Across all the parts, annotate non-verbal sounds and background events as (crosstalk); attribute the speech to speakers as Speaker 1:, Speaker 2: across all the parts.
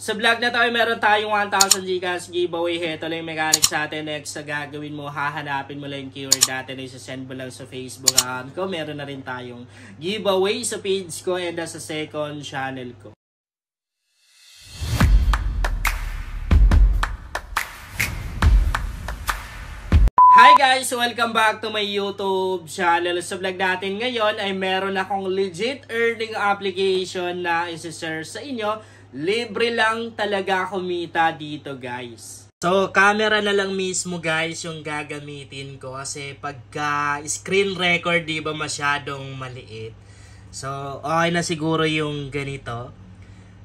Speaker 1: Sa vlog na to ay meron tayong 1,000 Gcash giveaway. Ito lang yung mechanics atin. Next na gagawin mo, hahanapin mo lang yung keyword natin. Isasend mo lang sa Facebook account ko. Meron na rin tayong giveaway sa page ko and sa second channel ko. Hi guys! Welcome back to my YouTube channel. Sa vlog natin ngayon ay meron akong legit earning application na isi-share sa inyo libre lang talaga kumita dito guys. So, camera na lang mismo guys yung gagamitin ko kasi pagka screen record, di ba masyadong maliit. So, okay na siguro yung ganito.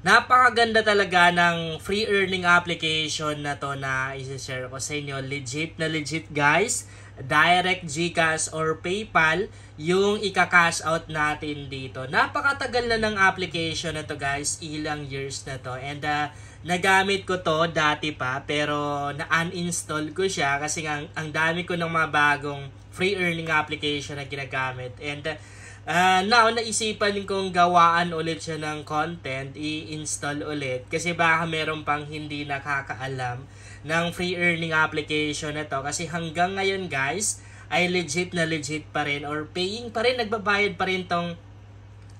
Speaker 1: Napakaganda talaga ng free earning application na to na isi-share ko sa inyo. Legit na legit guys. Direct GCash or PayPal yung ika-cash out natin dito. Napakatagal na ng application na to guys. Ilang years na to. And uh, nagamit ko to dati pa pero na-uninstall ko siya kasi ang, ang dami ko ng mga bagong free earning application na ginagamit. And uh, Uh, now, naisipan kong gawaan ulit siya ng content, i-install ulit. Kasi baka meron pang hindi nakakaalam ng free earning application na to. Kasi hanggang ngayon guys, ay legit na legit pa rin or paying pa rin, nagbabayad pa rin tong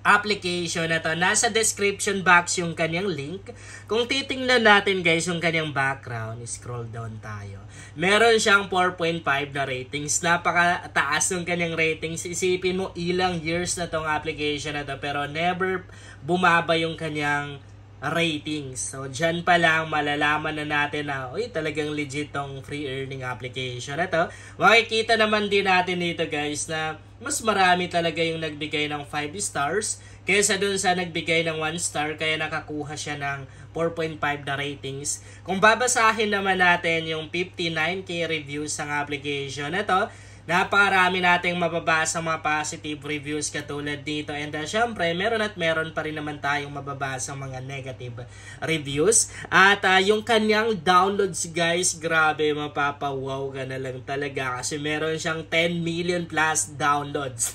Speaker 1: application na to. Nasa description box yung kanyang link. Kung titingnan natin guys yung kanyang background, scroll down tayo. Meron siyang 4.5 na ratings. Napakataas ng kanyang ratings. Isipin mo ilang years na tong application na to pero never bumaba yung kanyang ratings. So, dyan pa lang malalaman na natin na, uy, talagang legit tong free earning application. Ito, makikita naman din natin dito guys na mas marami talaga yung nagbigay ng 5 stars kaysa dun sa nagbigay ng 1 star kaya nakakuha siya ng 4.5 na ratings. Kung babasahin naman natin yung 59k reviews ng application, ito, Napakarami nating mababasa mga positive reviews katulad dito. And uh, syempre, meron at meron pa rin naman tayong mababasa mga negative reviews. At uh, yung kanyang downloads guys, grabe, mapapawaw ka na lang talaga. Kasi meron siyang 10 million plus downloads.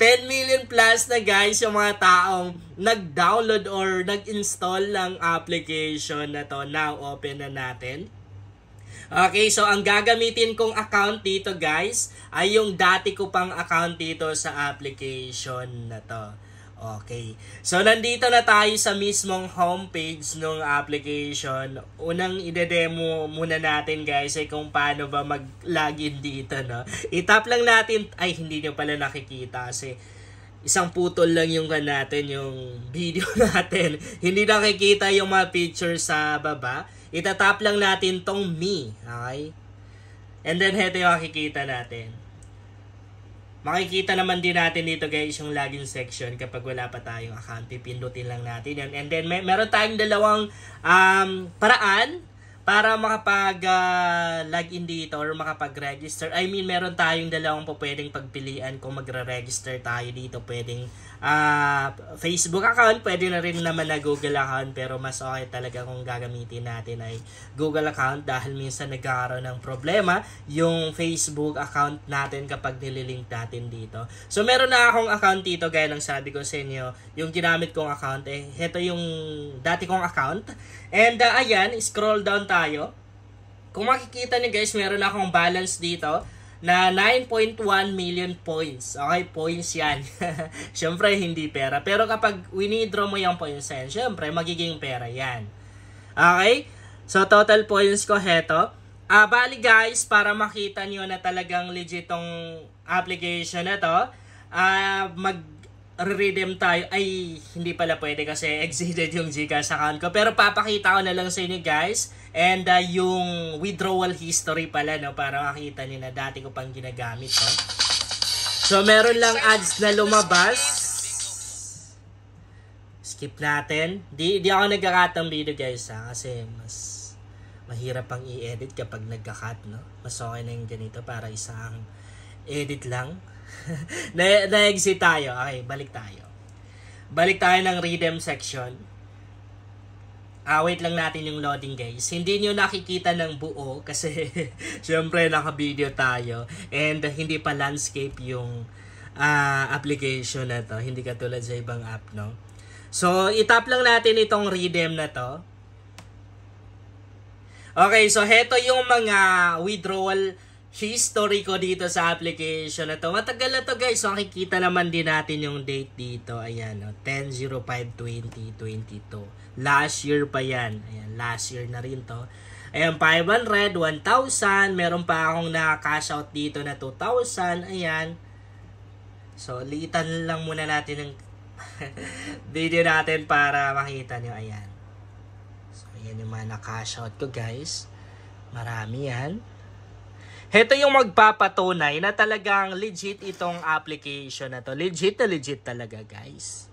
Speaker 1: 10 (laughs) million plus na guys yung mga taong nag-download or nag-install ng application na to. Now, open na natin. Okay, so ang gagamitin kong account dito guys ay yung dati ko pang account dito sa application na to. Okay. So, nandito na tayo sa mismong homepage ng application. Unang ide-demo muna natin guys ay kung paano ba mag-login dito. No? I-tap lang natin. Ay, hindi nyo pala nakikita kasi isang putol lang yung natin, yung (laughs) video natin. Hindi nakikita yung mga picture sa baba. Itatap lang natin tong me. Okay? And then, heto yung makikita natin. Makikita naman din natin dito guys yung login section kapag wala pa tayong account. Pipindutin lang natin yan. And then, may, meron tayong dalawang um, paraan para makapag-login ah, uh, dito or makapag-register. I mean, meron tayong dalawang po pwedeng pagpilian kung magre-register tayo dito. Pwedeng uh, Facebook account, pwede na rin naman na Google account pero mas okay talaga kung gagamitin natin ay Google account dahil minsan nagkakaroon ng problema yung Facebook account natin kapag nililink natin dito. So meron na akong account dito gaya ng sabi ko sa inyo, yung ginamit kong account eh heto yung dati kong account. And uh, ayan, scroll down tayo. Kung makikita niyo guys, meron akong balance dito na 9.1 million points. Okay, points yan. syempre, (laughs) hindi pera. Pero kapag winidraw mo yung points na yan, syempre, magiging pera yan. Okay? So, total points ko heto. Ah, uh, bali guys, para makita nyo na talagang legit application na to, ah, uh, mag redeem tayo. Ay, hindi pala pwede kasi (laughs) exceeded yung Gcash account ko. Pero papakita ko na lang sa inyo guys And uh, yung withdrawal history pala, no? Para makita nila dati ko pang ginagamit, no? So, meron lang ads na lumabas. Skip natin. Di, di ako nagkakat ng video, guys, ha? Kasi mas mahirap pang i-edit kapag nagka-cut, no? Mas okay na yung ganito para isang edit lang. (laughs) na-exit na tayo. Okay, balik tayo. Balik tayo ng redeem section. Ah, wait lang natin yung loading guys. Hindi nyo nakikita ng buo kasi (laughs) syempre naka-video tayo. And hindi pa landscape yung uh, application na to. Hindi katulad sa ibang app, no? So, itap lang natin itong Redeem na to. Okay, so heto yung mga withdrawal history ko dito sa application na to. Matagal na to guys. So, makikita naman din natin yung date dito. Ayan, no? 10-05-2022. Last year pa yan. Ayan, last year na rin to. Ayan, 500, red, 1,000. Meron pa akong na-cash out dito na 2,000. Ayan. So, liitan lang muna natin ng (laughs) video natin para makita nyo. Ayan. So, ayan yung mga na-cash out ko guys. Marami yan. Ito yung magpapatunay na talagang legit itong application na to. Legit na legit talaga guys.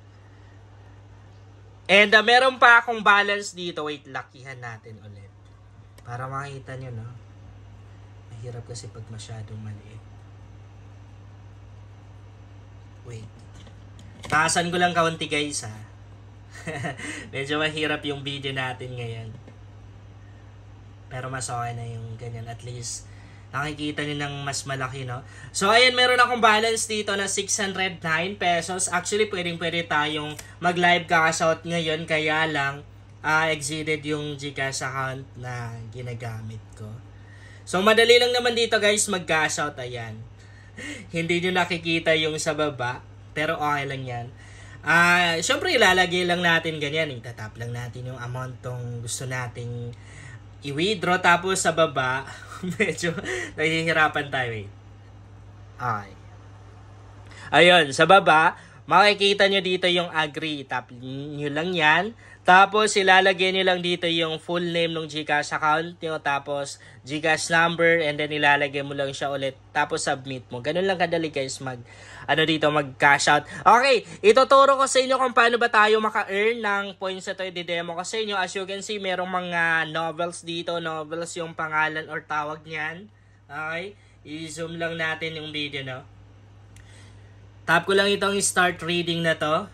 Speaker 1: And uh, meron pa akong balance dito. Wait, lakihan natin ulit. Para makita nyo, no? Mahirap kasi pag masyadong maliit. Wait. Taasan ko lang kaunti guys, ha? (laughs) Medyo mahirap yung video natin ngayon. Pero mas okay na yung ganyan. At least, Nakikita nyo ng mas malaki, no? So, ayan, meron akong balance dito na 609 pesos. Actually, pwedeng-pwede tayong mag-live cashout ngayon. Kaya lang, uh, exceeded yung Gcash account na ginagamit ko. So, madali lang naman dito, guys, mag cashout out. Ayan. (laughs) Hindi nyo nakikita yung sa baba. Pero okay lang yan. Ah, uh, syempre ilalagay lang natin ganyan, itatap lang natin yung amount tong gusto nating i-withdraw tapos sa baba, (laughs) medyo nahihirapan tayo eh. Okay. Ayun, sa baba, Makikita nyo dito yung agree. Tap nyo lang yan. Tapos ilalagay nyo lang dito yung full name ng Gcash account nyo. Tapos Gcash number and then ilalagay mo lang siya ulit. Tapos submit mo. Ganun lang kadali guys mag ano dito mag cash out. Okay, ituturo ko sa inyo kung paano ba tayo maka-earn ng points ito. I-demo ko sa inyo. As you can see, merong mga novels dito. Novels yung pangalan or tawag niyan. Okay, i-zoom lang natin yung video no. Tap ko lang itong start reading na to.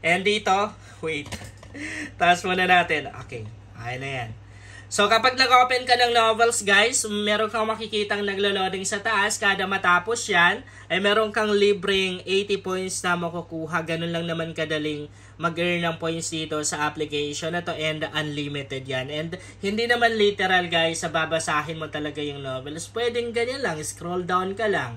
Speaker 1: And dito, wait. (laughs) Taas muna natin. Okay, ayan na yan. So kapag nag-open ka ng novels guys, meron kang makikitang naglo-loading sa taas. Kada matapos yan, ay meron kang libreng 80 points na makukuha. Ganun lang naman kadaling mag-earn ng points dito sa application na to and unlimited yan. And hindi naman literal guys, sa babasahin mo talaga yung novels. Pwedeng ganyan lang, scroll down ka lang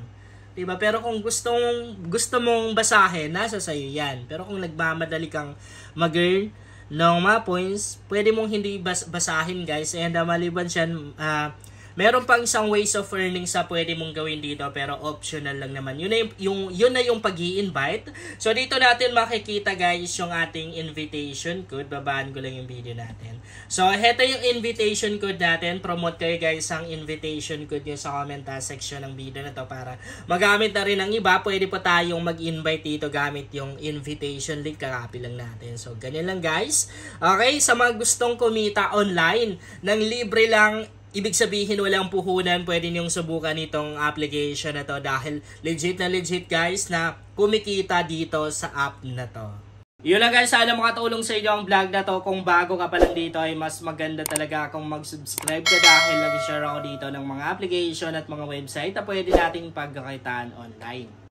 Speaker 1: 'Di diba? Pero kung gusto mong gusto mong basahin, nasa sa'yo 'yan. Pero kung nagmamadali kang mag-earn ng mga points, pwede mong hindi bas- basahin, guys. And uh, maliban siya, uh, Meron pang isang ways of earning sa pwede mong gawin dito pero optional lang naman. Yun na yung, yung, yun na yung pag invite So dito natin makikita guys yung ating invitation code. Babaan ko lang yung video natin. So heto yung invitation code natin. Promote kayo guys ang invitation code nyo sa comment ah, section ng video na to para magamit na rin ng iba. Pwede pa tayong mag-invite dito gamit yung invitation link. Kakapi lang natin. So ganyan lang guys. Okay, sa mga gustong kumita online ng libre lang ibig sabihin walang puhunan, pwede niyong subukan itong application na to dahil legit na legit guys na kumikita dito sa app na to. Yun lang guys, sana makatulong sa inyo ang vlog na to. Kung bago ka pa lang dito ay mas maganda talaga kung mag-subscribe ka dahil nag-share ako dito ng mga application at mga website na pwede nating pagkakitaan online.